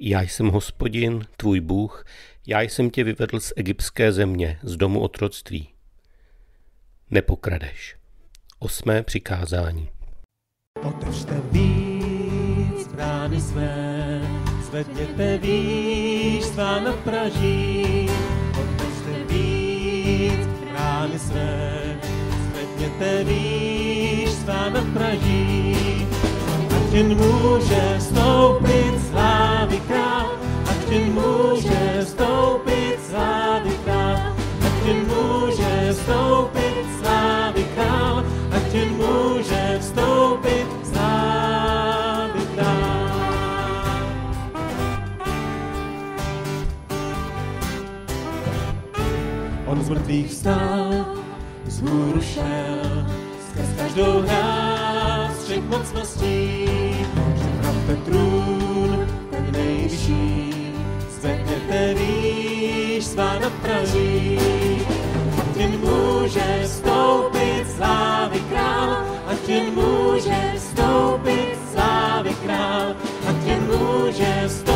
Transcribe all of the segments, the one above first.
Já jsem hospodin, tvůj Bůh, já jsem tě vyvedl z egyptské země, z domu otroctví. Nepokradeš. Osmé přikázání. Otevřte víc brány své, zvedněte víc svá na praží. Otevřte víc brány své, zvedněte víc svá na praží. Ať jen může stoupit slávy král, ať ti může vstoupit slávy král, ať ti může vstoupit slávy král, ať ti může vstoupit slávy král. On z mrtvých vstal, z hůru šel, skrz každou hráz všech mocností, před nejvyšší, zvedněte výš svá nadpraží. Tím může vstoupit slávy král, a tím může vstoupit slávy král, a tím může vstoupit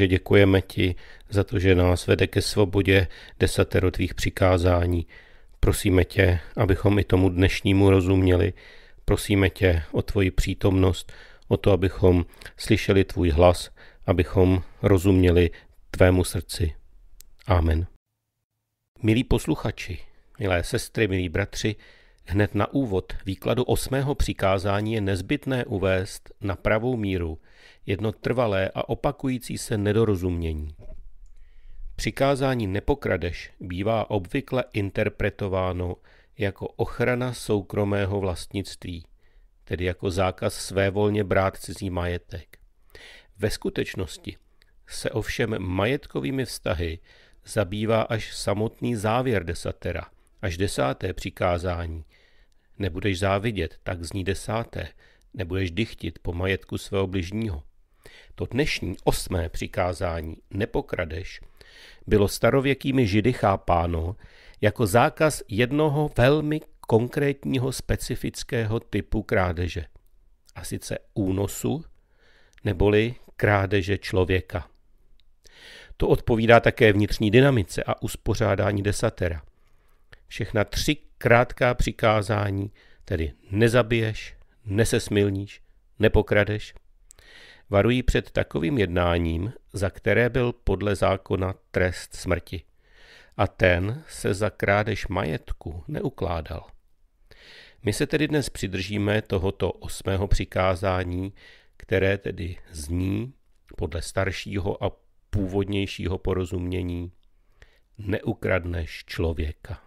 Bože, děkujeme ti za to, že nás vede ke svobodě desatero tvých přikázání. Prosíme tě, abychom i tomu dnešnímu rozuměli. Prosíme tě o tvoji přítomnost, o to, abychom slyšeli tvůj hlas, abychom rozuměli tvému srdci. Amen. Milí posluchači, milé sestry, milí bratři, hned na úvod výkladu osmého přikázání je nezbytné uvést na pravou míru – jedno trvalé a opakující se nedorozumění. Přikázání nepokradeš bývá obvykle interpretováno jako ochrana soukromého vlastnictví, tedy jako zákaz svévolně brát cizí majetek. Ve skutečnosti se ovšem majetkovými vztahy zabývá až samotný závěr desatera, až desáté přikázání. Nebudeš závidět, tak zní desáté. Nebudeš dychtit po majetku svého bližního. To dnešní osmé přikázání nepokradeš bylo starověkými židy chápáno jako zákaz jednoho velmi konkrétního specifického typu krádeže, a sice únosu neboli krádeže člověka. To odpovídá také vnitřní dynamice a uspořádání desatera. Všechna tři krátká přikázání, tedy nezabiješ, nesesmilníš, nepokradeš, varují před takovým jednáním, za které byl podle zákona trest smrti. A ten se za krádež majetku neukládal. My se tedy dnes přidržíme tohoto osmého přikázání, které tedy zní podle staršího a původnějšího porozumění neukradneš člověka.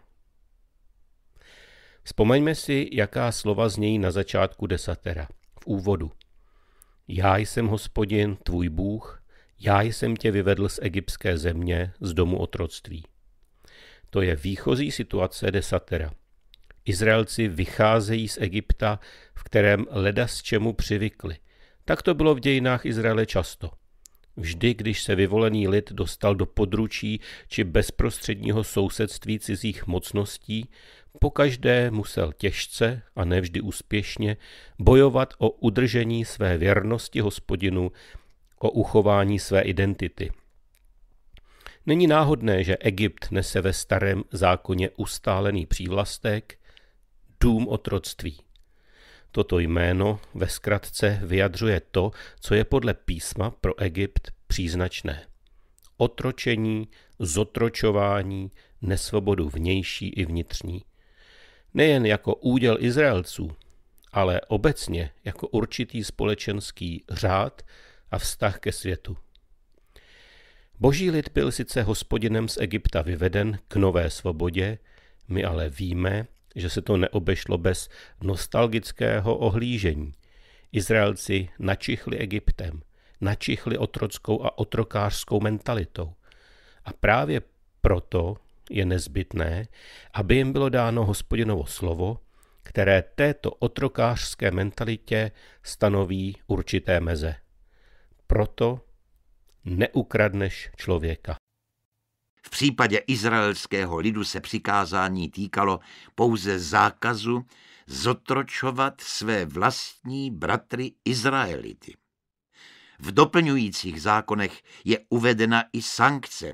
Vzpomeňme si, jaká slova znějí na začátku desatera, v úvodu – já jsem hospodin, tvůj Bůh, já jsem tě vyvedl z egyptské země, z domu otroctví. To je výchozí situace desatera. Izraelci vycházejí z Egypta, v kterém leda s čemu přivykli. Tak to bylo v dějinách Izraele často. Vždy, když se vyvolený lid dostal do područí či bezprostředního sousedství cizích mocností, pokaždé musel těžce a nevždy úspěšně bojovat o udržení své věrnosti hospodinu, o uchování své identity. Není náhodné, že Egypt nese ve starém zákoně ustálený přívlastek dům otroctví. Toto jméno ve zkratce vyjadřuje to, co je podle písma pro Egypt příznačné. Otročení, zotročování, nesvobodu vnější i vnitřní nejen jako úděl Izraelců, ale obecně jako určitý společenský řád a vztah ke světu. Boží lid byl sice hospodinem z Egypta vyveden k nové svobodě, my ale víme, že se to neobešlo bez nostalgického ohlížení. Izraelci načichli Egyptem, načichli otrockou a otrokářskou mentalitou. A právě proto je nezbytné, aby jim bylo dáno hospodinovo slovo, které této otrokářské mentalitě stanoví určité meze. Proto neukradneš člověka. V případě izraelského lidu se přikázání týkalo pouze zákazu zotročovat své vlastní bratry Izraelity. V doplňujících zákonech je uvedena i sankce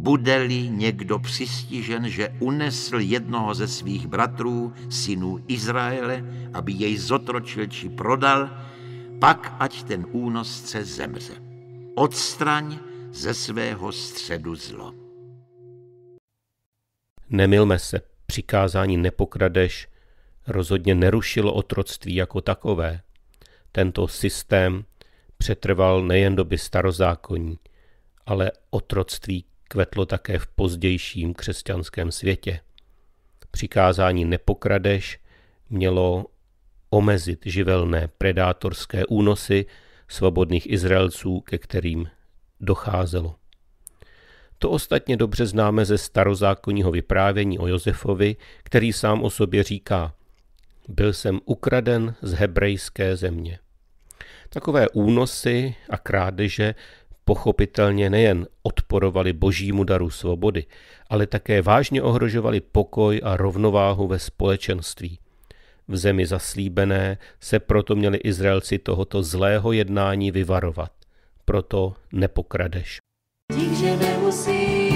bude-li někdo přistižen, že unesl jednoho ze svých bratrů, synů Izraele, aby jej zotročil či prodal, pak ať ten únosce zemře. Odstraň ze svého středu zlo. Nemilme se, přikázání nepokradeš rozhodně nerušilo otroctví jako takové. Tento systém přetrval nejen doby starozákonní, ale otroctví kvetlo také v pozdějším křesťanském světě. Přikázání nepokradeš mělo omezit živelné predátorské únosy svobodných Izraelců, ke kterým docházelo. To ostatně dobře známe ze starozákonního vyprávění o Josefovi, který sám o sobě říká: Byl jsem ukraden z hebrejské země. Takové únosy a krádeže pochopitelně nejen odporovali božímu daru svobody, ale také vážně ohrožovali pokoj a rovnováhu ve společenství. V zemi zaslíbené se proto měli Izraelci tohoto zlého jednání vyvarovat. Proto nepokradeš. Dík, že nemusí,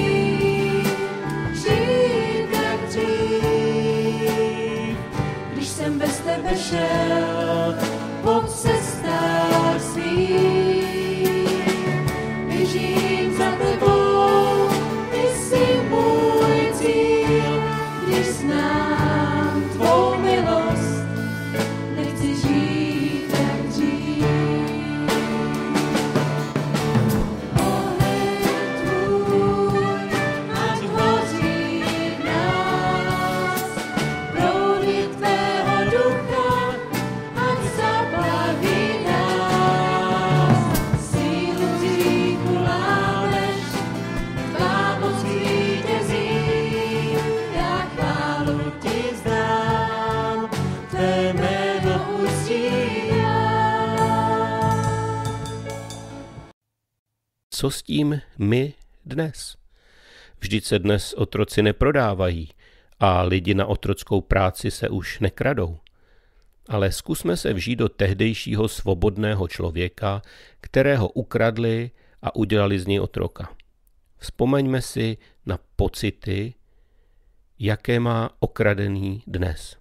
bez tebe šel, po cestě. co s tím my dnes? Vždyť se dnes otroci neprodávají a lidi na otrockou práci se už nekradou. Ale zkusme se vžít do tehdejšího svobodného člověka, kterého ukradli a udělali z něj otroka. Vzpomeňme si na pocity, jaké má okradený dnes.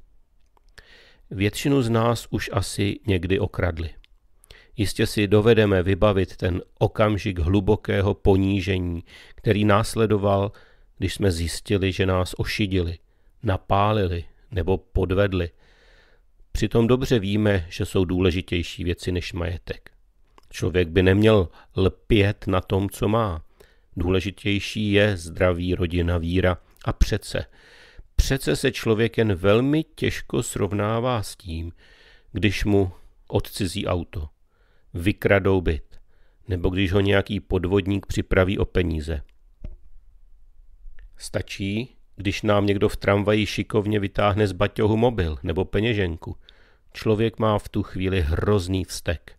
Většinu z nás už asi někdy okradli. Jistě si dovedeme vybavit ten okamžik hlubokého ponížení, který následoval, když jsme zjistili, že nás ošidili, napálili nebo podvedli. Přitom dobře víme, že jsou důležitější věci než majetek. Člověk by neměl lpět na tom, co má. Důležitější je zdraví, rodina, víra a přece. Přece se člověk jen velmi těžko srovnává s tím, když mu odcizí auto, vykradou byt, nebo když ho nějaký podvodník připraví o peníze. Stačí, když nám někdo v tramvaji šikovně vytáhne z baťohu mobil nebo peněženku. Člověk má v tu chvíli hrozný vztek.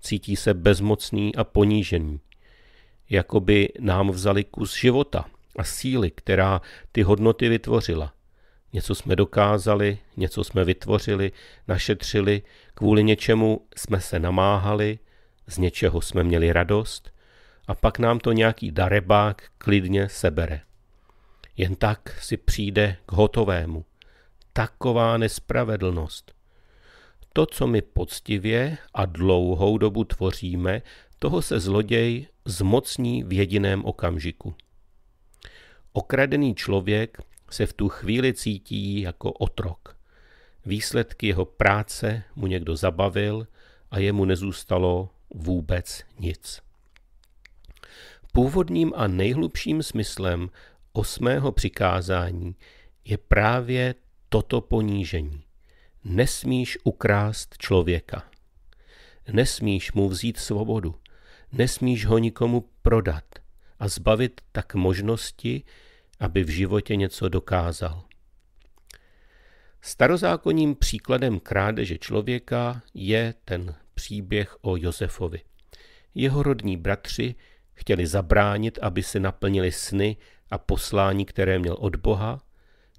Cítí se bezmocný a ponížený. Jakoby nám vzali kus života a síly, která ty hodnoty vytvořila. Něco jsme dokázali, něco jsme vytvořili, našetřili, Kvůli něčemu jsme se namáhali, z něčeho jsme měli radost a pak nám to nějaký darebák klidně sebere. Jen tak si přijde k hotovému. Taková nespravedlnost. To, co my poctivě a dlouhou dobu tvoříme, toho se zloděj zmocní v jediném okamžiku. Okradený člověk se v tu chvíli cítí jako otrok. Výsledky jeho práce mu někdo zabavil a jemu nezůstalo vůbec nic. Původním a nejhlubším smyslem osmého přikázání je právě toto ponížení. Nesmíš ukrást člověka. Nesmíš mu vzít svobodu. Nesmíš ho nikomu prodat a zbavit tak možnosti, aby v životě něco dokázal. Starozákonním příkladem krádeže člověka je ten příběh o Josefovi. Jeho rodní bratři chtěli zabránit, aby se naplnili sny a poslání, které měl od Boha.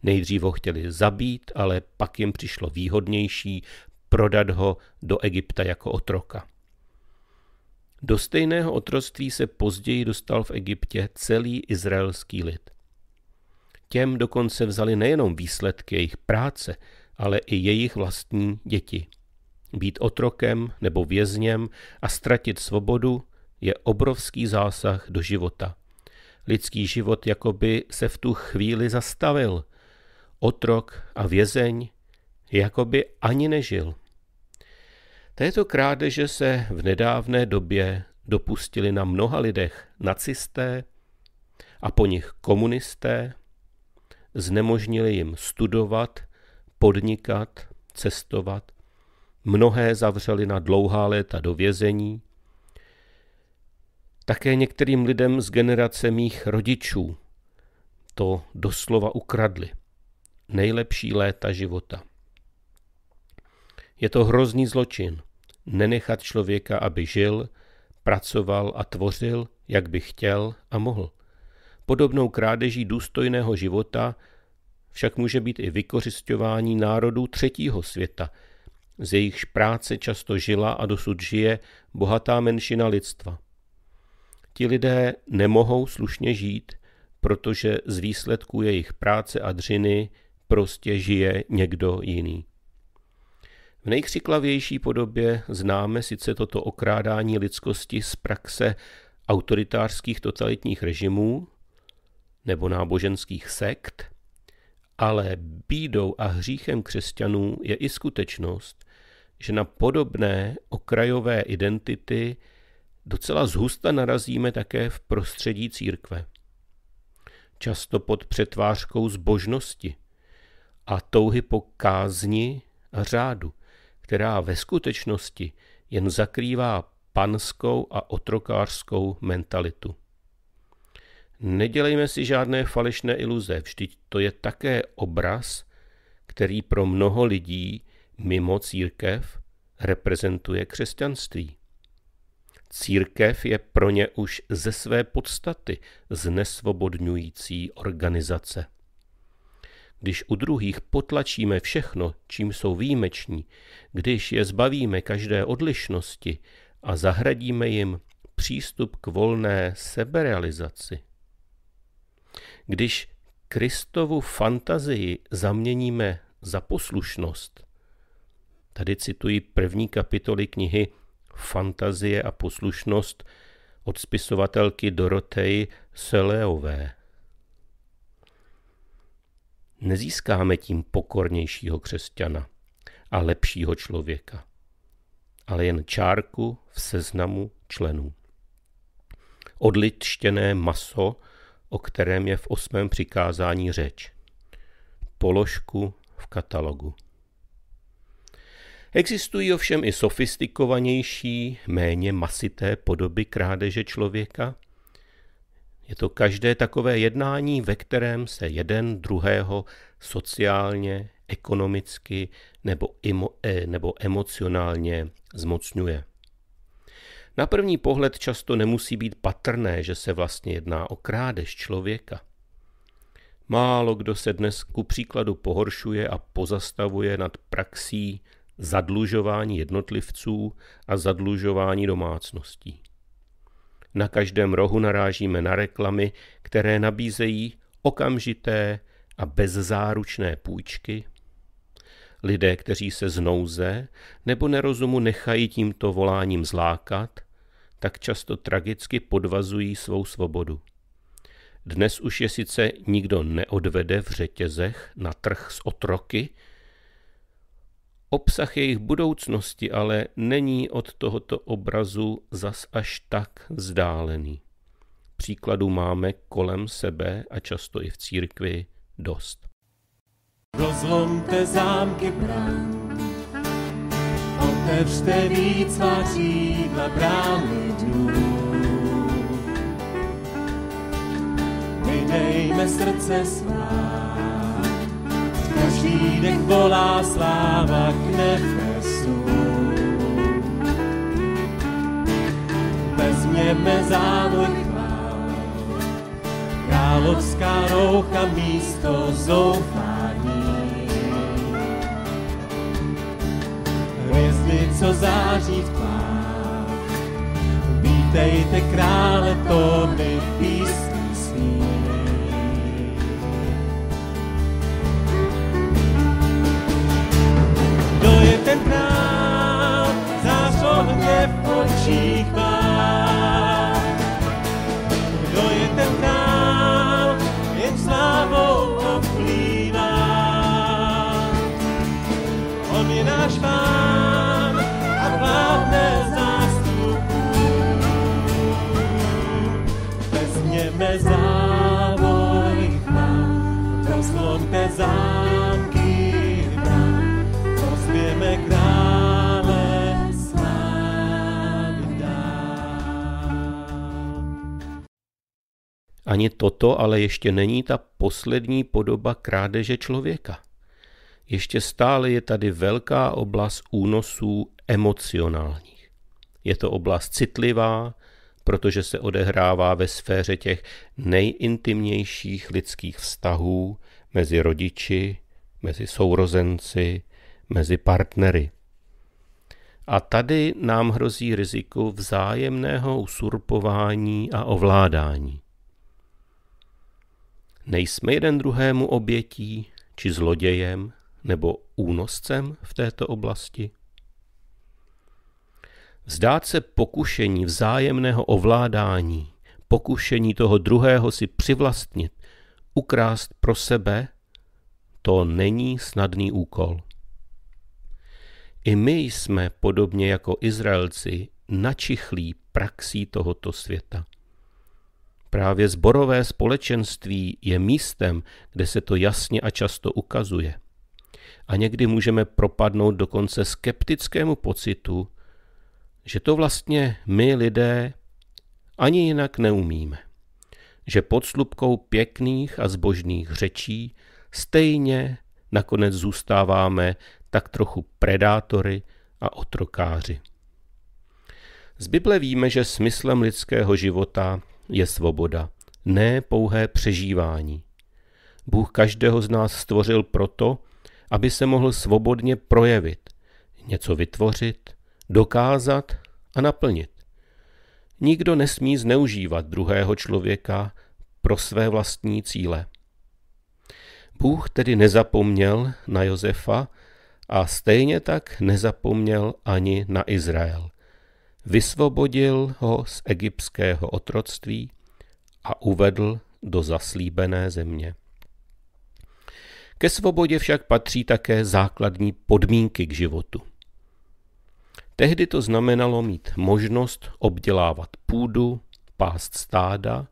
Nejdřív ho chtěli zabít, ale pak jim přišlo výhodnější prodat ho do Egypta jako otroka. Do stejného otroctví se později dostal v Egyptě celý izraelský lid. Těm dokonce vzali nejenom výsledky jejich práce, ale i jejich vlastní děti. Být otrokem nebo vězněm a ztratit svobodu je obrovský zásah do života. Lidský život jakoby se v tu chvíli zastavil. Otrok a vězeň jakoby ani nežil. Této krádeže se v nedávné době dopustili na mnoha lidech nacisté a po nich komunisté znemožnili jim studovat, podnikat, cestovat. Mnohé zavřeli na dlouhá léta do vězení. Také některým lidem z generace mých rodičů to doslova ukradli. Nejlepší léta života. Je to hrozný zločin. Nenechat člověka, aby žil, pracoval a tvořil, jak by chtěl a mohl. Podobnou krádeží důstojného života však může být i vykořišťování národů třetího světa, z jejichž práce často žila a dosud žije bohatá menšina lidstva. Ti lidé nemohou slušně žít, protože z výsledků jejich práce a dřiny prostě žije někdo jiný. V nejkřiklavější podobě známe sice toto okrádání lidskosti z praxe autoritářských totalitních režimů, nebo náboženských sekt, ale bídou a hříchem křesťanů je i skutečnost, že na podobné okrajové identity docela zhusta narazíme také v prostředí církve. Často pod přetvářkou zbožnosti a touhy po kázni a řádu, která ve skutečnosti jen zakrývá panskou a otrokářskou mentalitu. Nedělejme si žádné falešné iluze, vždyť to je také obraz, který pro mnoho lidí mimo církev reprezentuje křesťanství. Církev je pro ně už ze své podstaty znesvobodňující organizace. Když u druhých potlačíme všechno, čím jsou výjimeční, když je zbavíme každé odlišnosti a zahradíme jim přístup k volné seberealizaci, když Kristovu fantazii zaměníme za poslušnost, tady cituji první kapitoly knihy Fantazie a poslušnost od spisovatelky Dorotei Seleové. Nezískáme tím pokornějšího křesťana a lepšího člověka, ale jen čárku v seznamu členů. Odlitštěné maso o kterém je v osmém přikázání řeč. Položku v katalogu. Existují ovšem i sofistikovanější, méně masité podoby krádeže člověka. Je to každé takové jednání, ve kterém se jeden druhého sociálně, ekonomicky nebo, emo, eh, nebo emocionálně zmocňuje. Na první pohled často nemusí být patrné, že se vlastně jedná o krádež člověka. Málo kdo se dnes ku příkladu pohoršuje a pozastavuje nad praxí zadlužování jednotlivců a zadlužování domácností. Na každém rohu narážíme na reklamy, které nabízejí okamžité a bezzáručné půjčky. Lidé, kteří se znouze nebo nerozumu nechají tímto voláním zlákat tak často tragicky podvazují svou svobodu. Dnes už je sice nikdo neodvede v řetězech na trh s otroky, obsah jejich budoucnosti ale není od tohoto obrazu zas až tak vzdálený. Příkladů máme kolem sebe a často i v církvi dost. Rozlomte zámky brán, otevřte a na brány dnů. Vydejme srdce svá, každý dech volá sláva k nebesu. Vezměme závoj chvál, královská roucha místo zoufání. hvězdy, co září v tvách. Vítejte krále tóny písní sní. Kdo je ten král, zář ohně v očích, Ani toto ale ještě není ta poslední podoba krádeže člověka. Ještě stále je tady velká oblast únosů emocionálních. Je to oblast citlivá, protože se odehrává ve sféře těch nejintimnějších lidských vztahů mezi rodiči, mezi sourozenci, mezi partnery. A tady nám hrozí riziko vzájemného usurpování a ovládání. Nejsme jeden druhému obětí, či zlodějem, nebo únoscem v této oblasti? Vzdát se pokušení vzájemného ovládání, pokušení toho druhého si přivlastnit, ukrást pro sebe, to není snadný úkol. I my jsme, podobně jako Izraelci, načichlí praxí tohoto světa. Právě zborové společenství je místem, kde se to jasně a často ukazuje. A někdy můžeme propadnout dokonce skeptickému pocitu, že to vlastně my lidé ani jinak neumíme. Že pod slupkou pěkných a zbožných řečí stejně nakonec zůstáváme tak trochu predátory a otrokáři. Z Bible víme, že smyslem lidského života je svoboda, ne pouhé přežívání. Bůh každého z nás stvořil proto, aby se mohl svobodně projevit, něco vytvořit, dokázat a naplnit. Nikdo nesmí zneužívat druhého člověka pro své vlastní cíle. Bůh tedy nezapomněl na Josefa a stejně tak nezapomněl ani na Izrael, Vysvobodil ho z egyptského otroctví a uvedl do zaslíbené země. Ke svobodě však patří také základní podmínky k životu. Tehdy to znamenalo mít možnost obdělávat půdu, pást stáda,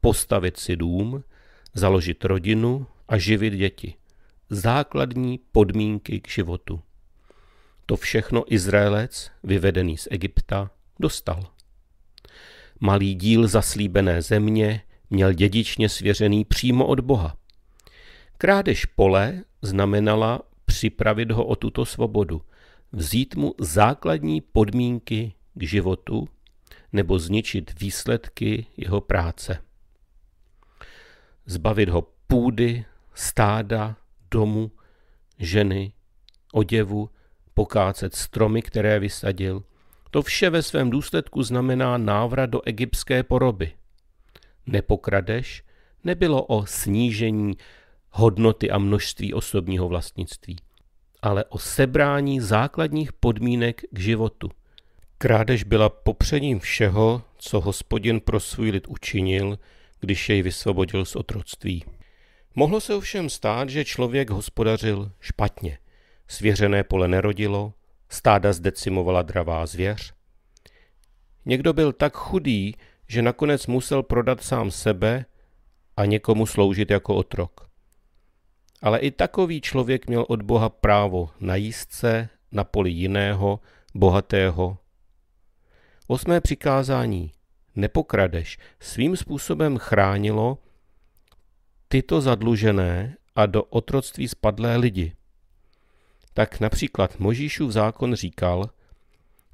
postavit si dům, založit rodinu a živit děti. Základní podmínky k životu. To všechno Izraelec, vyvedený z Egypta, dostal. Malý díl zaslíbené země měl dědičně svěřený přímo od Boha. Krádež pole znamenala připravit ho o tuto svobodu, vzít mu základní podmínky k životu nebo zničit výsledky jeho práce. Zbavit ho půdy, stáda, domu, ženy, oděvu pokácet stromy, které vysadil. To vše ve svém důsledku znamená návrat do egyptské poroby. Nepokradeš nebylo o snížení hodnoty a množství osobního vlastnictví, ale o sebrání základních podmínek k životu. Krádež byla popřením všeho, co hospodin pro svůj lid učinil, když jej vysvobodil z otroctví. Mohlo se ovšem stát, že člověk hospodařil špatně – svěřené pole nerodilo, stáda zdecimovala dravá zvěř. Někdo byl tak chudý, že nakonec musel prodat sám sebe a někomu sloužit jako otrok. Ale i takový člověk měl od Boha právo najíst se na poli jiného, bohatého. Osmé přikázání nepokradeš svým způsobem chránilo tyto zadlužené a do otroctví spadlé lidi tak například Možíšův zákon říkal,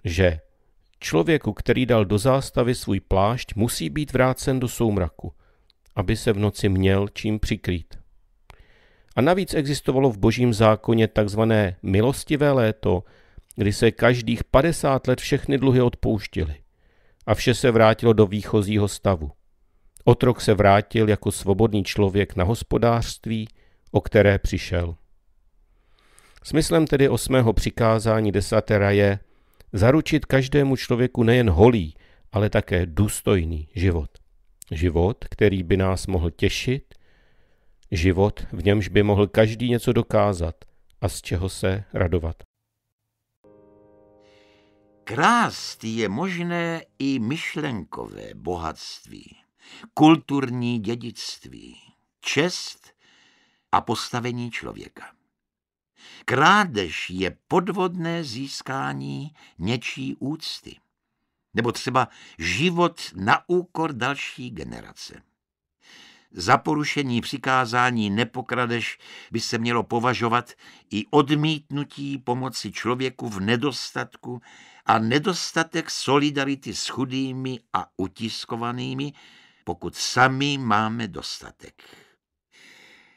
že člověku, který dal do zástavy svůj plášť, musí být vrácen do soumraku, aby se v noci měl čím přikrýt. A navíc existovalo v božím zákoně takzvané milostivé léto, kdy se každých 50 let všechny dluhy odpouštily a vše se vrátilo do výchozího stavu. Otrok se vrátil jako svobodný člověk na hospodářství, o které přišel. Smyslem tedy osmého přikázání desatera je zaručit každému člověku nejen holý, ale také důstojný život. Život, který by nás mohl těšit, život, v němž by mohl každý něco dokázat a z čeho se radovat. Krást je možné i myšlenkové bohatství, kulturní dědictví, čest a postavení člověka. Krádež je podvodné získání něčí úcty. Nebo třeba život na úkor další generace. Za porušení přikázání nepokradeš by se mělo považovat i odmítnutí pomoci člověku v nedostatku a nedostatek solidarity s chudými a utiskovanými, pokud sami máme dostatek.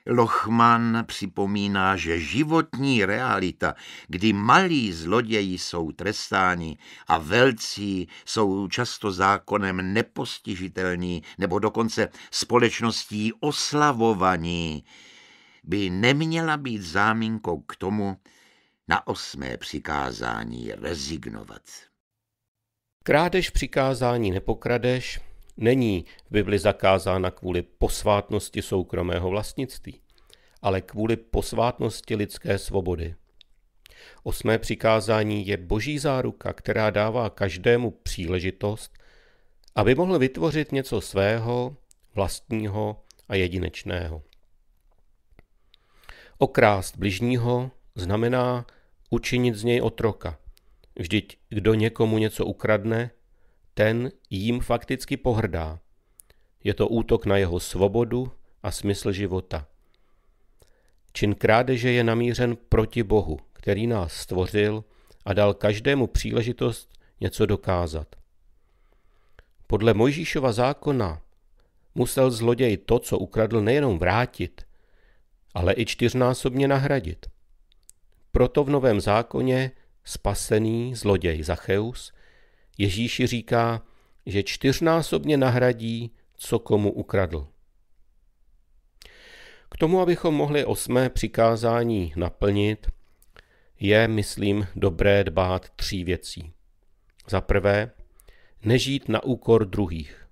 Lochman připomíná, že životní realita, kdy malí zloději jsou trestáni a velcí jsou často zákonem nepostižitelní nebo dokonce společností oslavovaní, by neměla být záminkou k tomu na osmé přikázání rezignovat. Krádež přikázání nepokradeš není v Bibli zakázána kvůli posvátnosti soukromého vlastnictví, ale kvůli posvátnosti lidské svobody. Osmé přikázání je boží záruka, která dává každému příležitost, aby mohl vytvořit něco svého, vlastního a jedinečného. Okrást bližního znamená učinit z něj otroka. Vždyť kdo někomu něco ukradne, ten jim fakticky pohrdá. Je to útok na jeho svobodu a smysl života. Čin krádeže je namířen proti Bohu, který nás stvořil a dal každému příležitost něco dokázat. Podle Mojžíšova zákona musel zloděj to, co ukradl, nejenom vrátit, ale i čtyřnásobně nahradit. Proto v Novém zákoně spasený zloděj Zacheus Ježíši říká, že čtyřnásobně nahradí, co komu ukradl. K tomu, abychom mohli osmé přikázání naplnit, je, myslím, dobré dbát tří věcí. Za prvé, nežít na úkor druhých.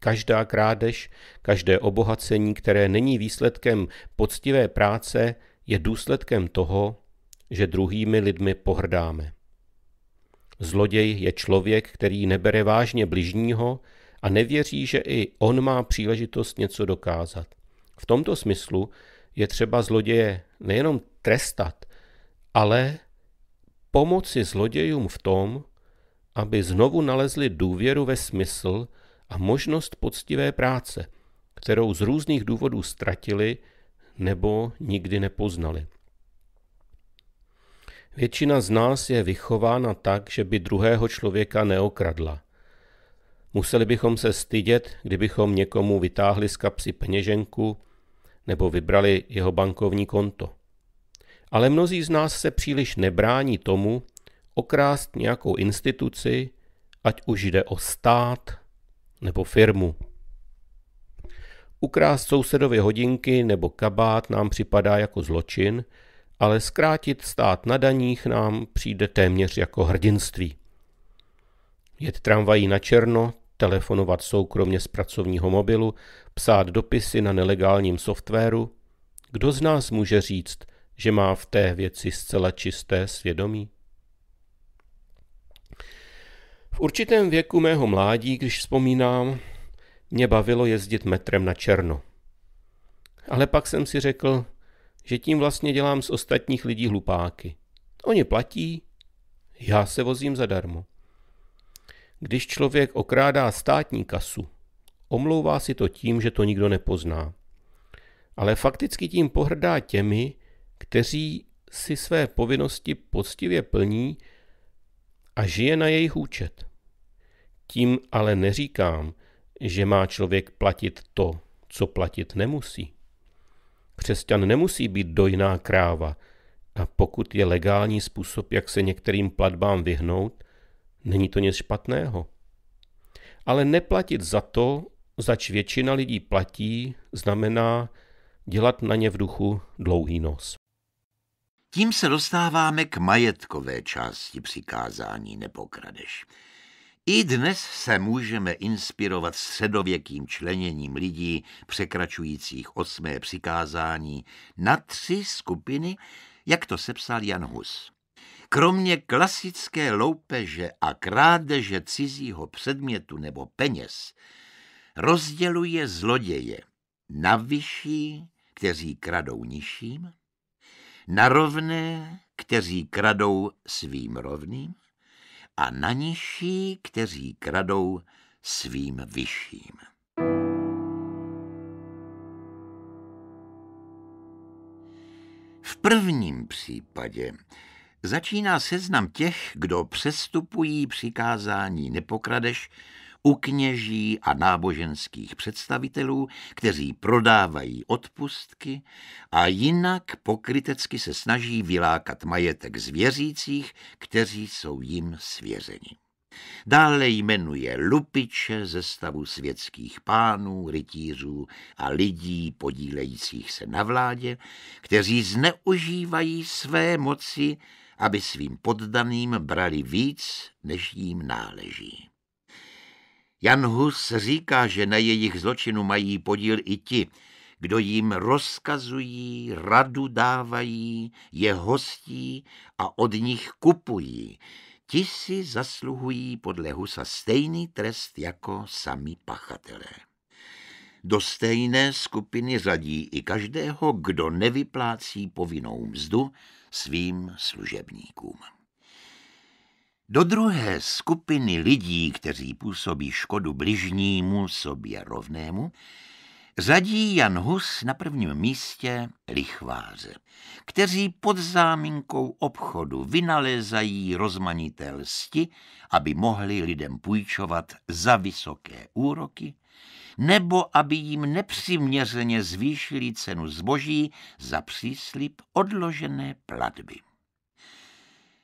Každá krádež, každé obohacení, které není výsledkem poctivé práce, je důsledkem toho, že druhými lidmi pohrdáme. Zloděj je člověk, který nebere vážně bližního a nevěří, že i on má příležitost něco dokázat. V tomto smyslu je třeba zloděje nejenom trestat, ale pomoci zlodějům v tom, aby znovu nalezli důvěru ve smysl a možnost poctivé práce, kterou z různých důvodů ztratili nebo nikdy nepoznali. Většina z nás je vychována tak, že by druhého člověka neokradla. Museli bychom se stydět, kdybychom někomu vytáhli z kapsy peněženku nebo vybrali jeho bankovní konto. Ale mnozí z nás se příliš nebrání tomu, okrást nějakou instituci, ať už jde o stát nebo firmu. Ukrást sousedovi hodinky nebo kabát nám připadá jako zločin, ale zkrátit stát na daních nám přijde téměř jako hrdinství. Jet tramvají na černo, telefonovat soukromně z pracovního mobilu, psát dopisy na nelegálním softwaru. Kdo z nás může říct, že má v té věci zcela čisté svědomí? V určitém věku mého mládí, když vzpomínám, mě bavilo jezdit metrem na černo. Ale pak jsem si řekl, že tím vlastně dělám z ostatních lidí hlupáky. Oni platí, já se vozím zadarmo. Když člověk okrádá státní kasu, omlouvá si to tím, že to nikdo nepozná. Ale fakticky tím pohrdá těmi, kteří si své povinnosti poctivě plní a žije na jejich účet. Tím ale neříkám, že má člověk platit to, co platit nemusí. Křesťan nemusí být dojná kráva a pokud je legální způsob, jak se některým platbám vyhnout, není to nic špatného. Ale neplatit za to, zač většina lidí platí, znamená dělat na ně v duchu dlouhý nos. Tím se dostáváme k majetkové části přikázání nepokradeš. I dnes se můžeme inspirovat středověkým členěním lidí překračujících osmé přikázání na tři skupiny, jak to sepsal Jan Hus. Kromě klasické loupeže a krádeže cizího předmětu nebo peněz rozděluje zloděje na vyšší, kteří kradou nižším, na rovné, kteří kradou svým rovným, a na nižší, kteří kradou svým vyšším. V prvním případě začíná seznam těch, kdo přestupují přikázání nepokradeš u kněží a náboženských představitelů, kteří prodávají odpustky a jinak pokrytecky se snaží vylákat majetek z věřících, kteří jsou jim svěřeni. Dále jmenuje lupiče ze stavu světských pánů, rytířů a lidí podílejících se na vládě, kteří zneužívají své moci, aby svým poddaným brali víc, než jim náleží. Jan Hus říká, že na jejich zločinu mají podíl i ti, kdo jim rozkazují, radu dávají, je hostí a od nich kupují. Ti si zasluhují podle Husa stejný trest jako sami pachatelé. Do stejné skupiny řadí i každého, kdo nevyplácí povinnou mzdu svým služebníkům. Do druhé skupiny lidí, kteří působí škodu bližnímu sobě rovnému, Zadí Jan Hus na prvním místě lichváře, kteří pod záminkou obchodu vynalézají rozmanité lsti, aby mohli lidem půjčovat za vysoké úroky, nebo aby jim nepřiměřeně zvýšili cenu zboží za příslip odložené platby.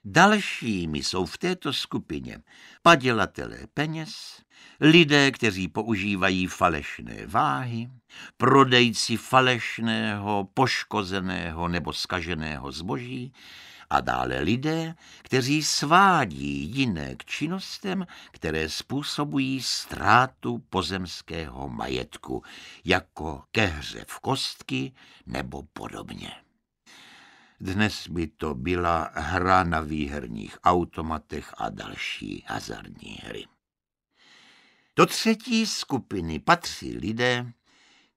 Dalšími jsou v této skupině padělatelé peněz, lidé, kteří používají falešné váhy, prodejci falešného, poškozeného nebo skaženého zboží a dále lidé, kteří svádí jiné k činnostem, které způsobují ztrátu pozemského majetku, jako ke hře v kostky nebo podobně. Dnes by to byla hra na výherních automatech a další hazardní hry. Do třetí skupiny patří lidé,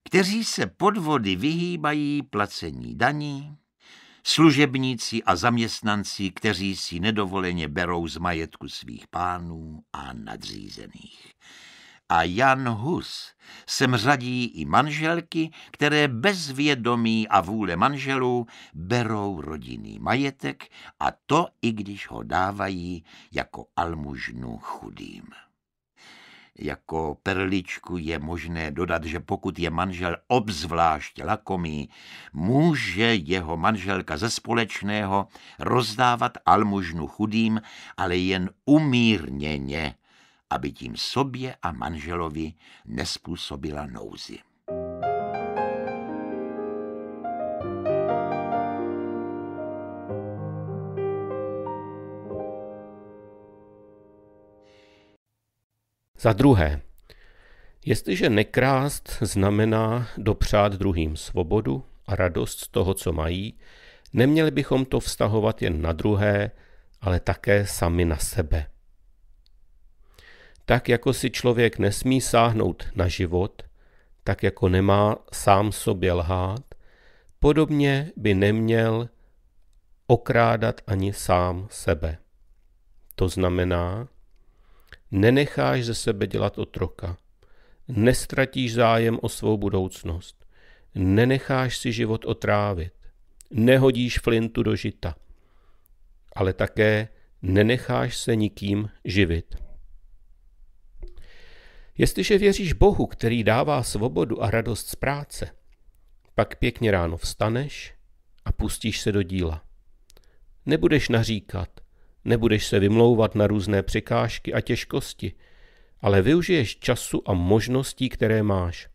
kteří se podvody vyhýbají placení daní, služebníci a zaměstnanci, kteří si nedovoleně berou z majetku svých pánů a nadřízených a Jan Hus sem řadí i manželky, které bez vědomí a vůle manželů berou rodinný majetek a to i když ho dávají jako almužnu chudým. Jako perličku je možné dodat, že pokud je manžel obzvlášť lakomý, může jeho manželka ze společného rozdávat almužnu chudým, ale jen umírněně aby tím sobě a manželovi nespůsobila nouzi. Za druhé, jestliže nekrást znamená dopřát druhým svobodu a radost z toho, co mají, neměli bychom to vztahovat jen na druhé, ale také sami na sebe. Tak jako si člověk nesmí sáhnout na život, tak jako nemá sám sobě lhát, podobně by neměl okrádat ani sám sebe. To znamená, nenecháš ze sebe dělat otroka, nestratíš zájem o svou budoucnost, nenecháš si život otrávit, nehodíš flintu do žita, ale také nenecháš se nikým živit. Jestliže věříš Bohu, který dává svobodu a radost z práce, pak pěkně ráno vstaneš a pustíš se do díla. Nebudeš naříkat, nebudeš se vymlouvat na různé překážky a těžkosti, ale využiješ času a možností, které máš.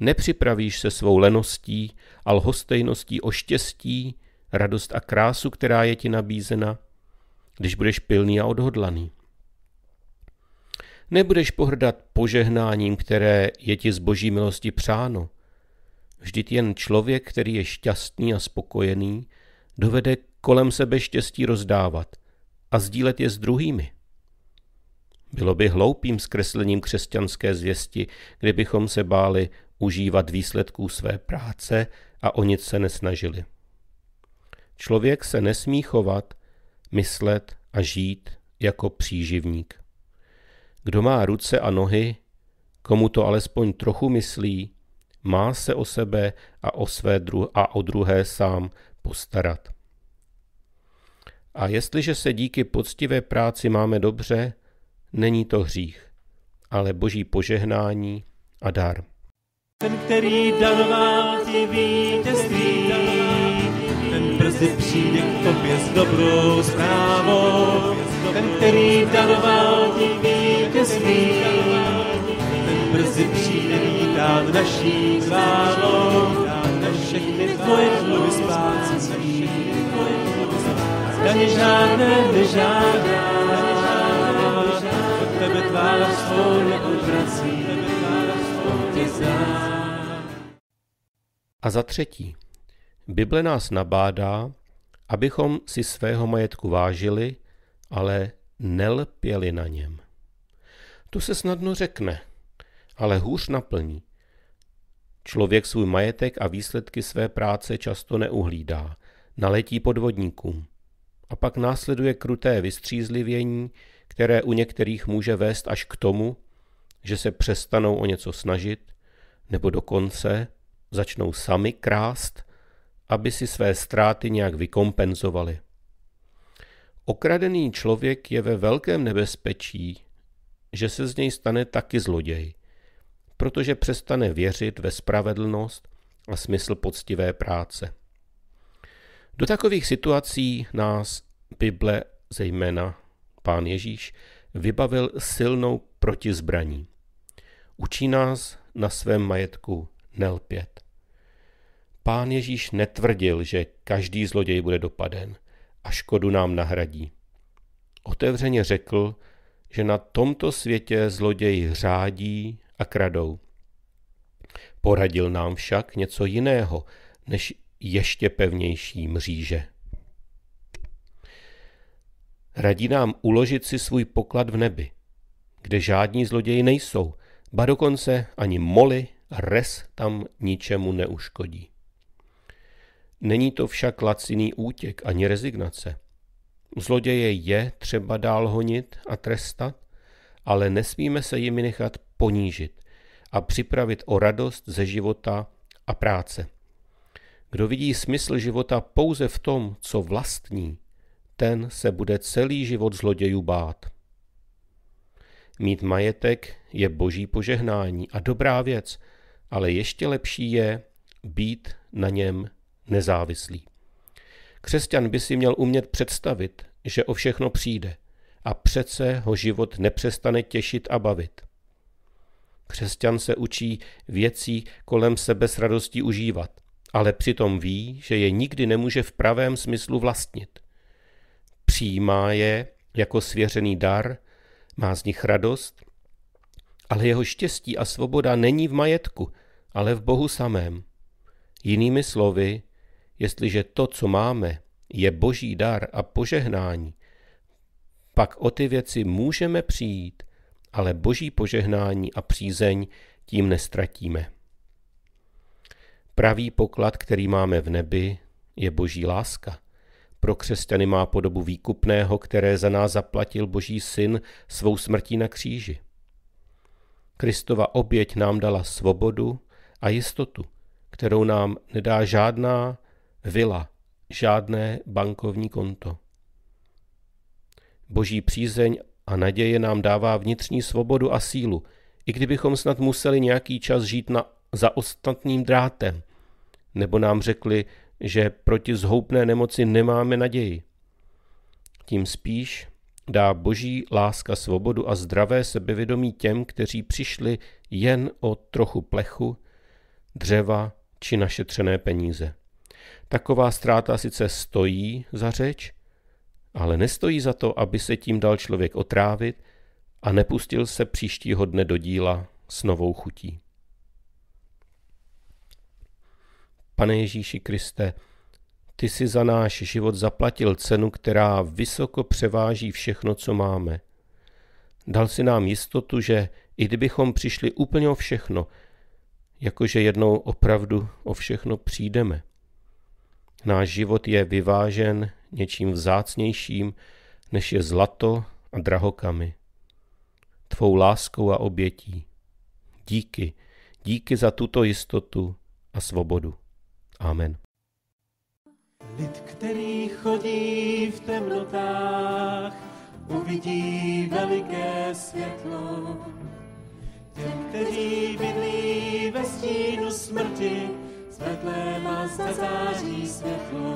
Nepřipravíš se svou leností a lhostejností o štěstí, radost a krásu, která je ti nabízena, když budeš pilný a odhodlaný nebudeš pohrdat požehnáním, které je ti z boží milosti přáno. Vždyť jen člověk, který je šťastný a spokojený, dovede kolem sebe štěstí rozdávat a sdílet je s druhými. Bylo by hloupým zkreslením křesťanské zvěsti, kdybychom se báli užívat výsledků své práce a o nic se nesnažili. Člověk se nesmí chovat, myslet a žít jako příživník. Kdo má ruce a nohy, komu to alespoň trochu myslí, má se o sebe a o své dru- a o druhé sám postarat. A jestliže se díky poctivé práci máme dobře, není to hřích, ale boží požehnání a dar. Ten, který daroval ti vítězství, ten brzy přijde k tobě s dobrou zprávou. Ten, který daroval ti vítězství, svý. Ten brzy přijde vítám naší slávou, na všechny tvoje dluhy splácí svý. Daně žádné nežádá, od tebe tvář svou neodvrací, tě A za třetí, Bible nás nabádá, abychom si svého majetku vážili, ale nelpěli na něm tu se snadno řekne, ale hůř naplní. Člověk svůj majetek a výsledky své práce často neuhlídá, naletí podvodníkům. A pak následuje kruté vystřízlivění, které u některých může vést až k tomu, že se přestanou o něco snažit, nebo dokonce začnou sami krást, aby si své ztráty nějak vykompenzovali. Okradený člověk je ve velkém nebezpečí, že se z něj stane taky zloděj, protože přestane věřit ve spravedlnost a smysl poctivé práce. Do takových situací nás Bible, zejména pán Ježíš, vybavil silnou protizbraní. Učí nás na svém majetku nelpět. Pán Ježíš netvrdil, že každý zloděj bude dopaden a škodu nám nahradí. Otevřeně řekl, že na tomto světě zloději řádí a kradou. Poradil nám však něco jiného, než ještě pevnější mříže. Radí nám uložit si svůj poklad v nebi, kde žádní zloději nejsou, ba dokonce ani moly a res tam ničemu neuškodí. Není to však laciný útěk ani rezignace – Zloděje je třeba dál honit a trestat, ale nesmíme se jimi nechat ponížit a připravit o radost ze života a práce. Kdo vidí smysl života pouze v tom, co vlastní, ten se bude celý život zlodějů bát. Mít majetek je boží požehnání a dobrá věc, ale ještě lepší je být na něm nezávislý. Křesťan by si měl umět představit, že o všechno přijde a přece ho život nepřestane těšit a bavit. Křesťan se učí věcí kolem sebe s radostí užívat, ale přitom ví, že je nikdy nemůže v pravém smyslu vlastnit. Přijímá je jako svěřený dar, má z nich radost, ale jeho štěstí a svoboda není v majetku, ale v Bohu samém. Jinými slovy, Jestliže to, co máme, je boží dar a požehnání, pak o ty věci můžeme přijít, ale boží požehnání a přízeň tím nestratíme. Pravý poklad, který máme v nebi, je boží láska. Pro křesťany má podobu výkupného, které za nás zaplatil boží syn svou smrtí na kříži. Kristova oběť nám dala svobodu a jistotu, kterou nám nedá žádná Vila. Žádné bankovní konto. Boží přízeň a naděje nám dává vnitřní svobodu a sílu, i kdybychom snad museli nějaký čas žít na, za ostatním drátem, nebo nám řekli, že proti zhoupné nemoci nemáme naději. Tím spíš dá boží láska svobodu a zdravé sebevědomí těm, kteří přišli jen o trochu plechu, dřeva či našetřené peníze. Taková ztráta sice stojí za řeč, ale nestojí za to, aby se tím dal člověk otrávit a nepustil se příštího dne do díla s novou chutí. Pane Ježíši Kriste, ty si za náš život zaplatil cenu, která vysoko převáží všechno, co máme. Dal si nám jistotu, že i kdybychom přišli úplně o všechno, jakože jednou opravdu o všechno přijdeme. Náš život je vyvážen něčím vzácnějším, než je zlato a drahokamy. Tvou láskou a obětí. Díky, díky za tuto jistotu a svobodu. Amen. Lid, který chodí v temnotách, uvidí veliké světlo. Ten, který bydlí ve stínu smrti, z Betléma zda září světlo.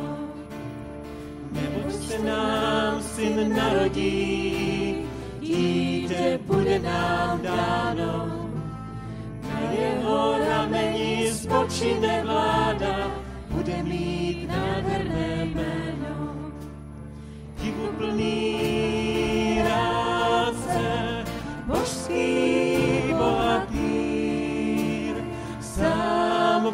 Neboť se nám syn narodí, dítě bude nám dáno. Na jeho rameni spočine vláda, bude mít nádherné jméno. Divu plný rádce, božský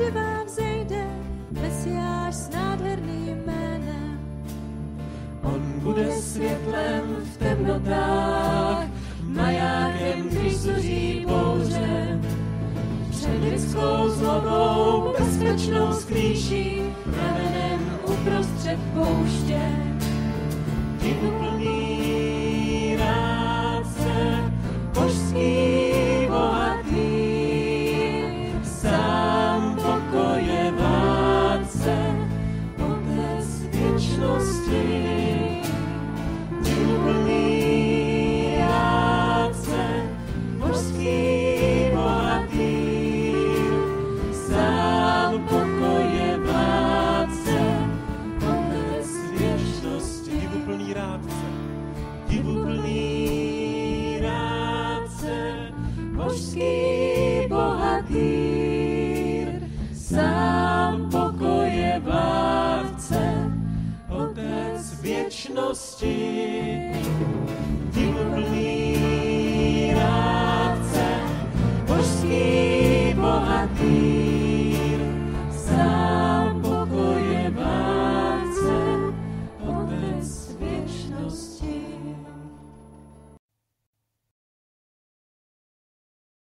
křiva vzejde Mesiáš s nádherným jménem. On bude světlem v temnotách, majákem, když zuří bouře. Před lidskou zlobou, bezpečnou skrýší, pramenem uprostřed pouště. Ti úplný